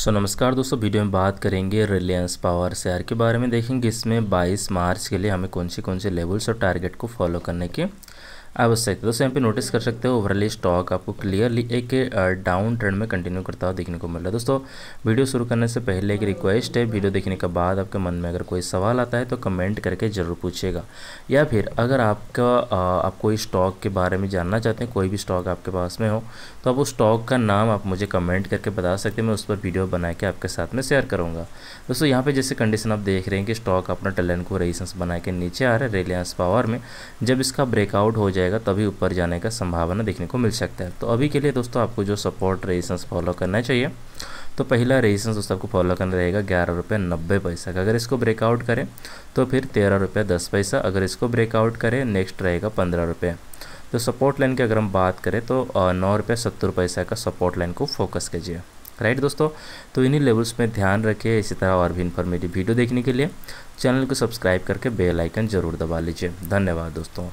सो so, नमस्कार दोस्तों video में बात करेंगे रिलायंस पावर शेयर के बारे में देखेंगे इसमें 22 मार्च के लिए हमें कौन से कौन से लेवल्स और टारगेट को फॉलो करने के आवश्यक दोस्तों यहाँ पे नोटिस कर सकते हो ओवरली स्टॉक आपको क्लियरली एक डाउन ट्रेंड में कंटिन्यू करता हुआ देखने को मिल रहा है दोस्तों वीडियो शुरू करने से पहले एक रिक्वेस्ट है वीडियो देखने के बाद आपके मन में अगर कोई सवाल आता है तो कमेंट करके ज़रूर पूछिएगा या फिर अगर आपका आप कोई स्टॉक के बारे में जानना चाहते हैं कोई भी स्टॉक आपके पास में हो तो आप उस स्टॉक का नाम आप मुझे कमेंट करके बता सकते हैं मैं उस पर वीडियो बना के आपके साथ में शेयर करूँगा दोस्तों यहाँ पर जैसे कंडीशन आप देख रहे हैं कि स्टॉक अपना टलन को रेजिस्टेंस बना के नीचे आ रहा है रिलायंस पावर में जब इसका ब्रेकआउट हो जाए जाएगा तभी ऊपर जाने का संभावना देखने को मिल सकता है तो अभी के लिए दोस्तों आपको जो सपोर्ट रेजिस्टेंस फॉलो करना चाहिए तो पहला रेजिस्टेंस दोस्तों आपको फॉलो करना रहेगा ग्यारह रुपये नब्बे पैसा का अगर इसको ब्रेकआउट करें तो फिर तेरह रुपये दस पैसा अगर इसको ब्रेकआउट करें नेक्स्ट रहेगा पंद्रह रुपये तो सपोर्ट लाइन की अगर हम बात करें तो नौ रुपये सत्तर पैसा का सपोर्ट लाइन को फोकस कीजिए राइट दोस्तों तो इन्हीं लेवल्स में ध्यान रखिए इसी तरह और भी इन्फॉर्मेटिव वीडियो देखने के लिए चैनल को सब्सक्राइब करके बेल आइकन जरूर दबा लीजिए धन्यवाद दोस्तों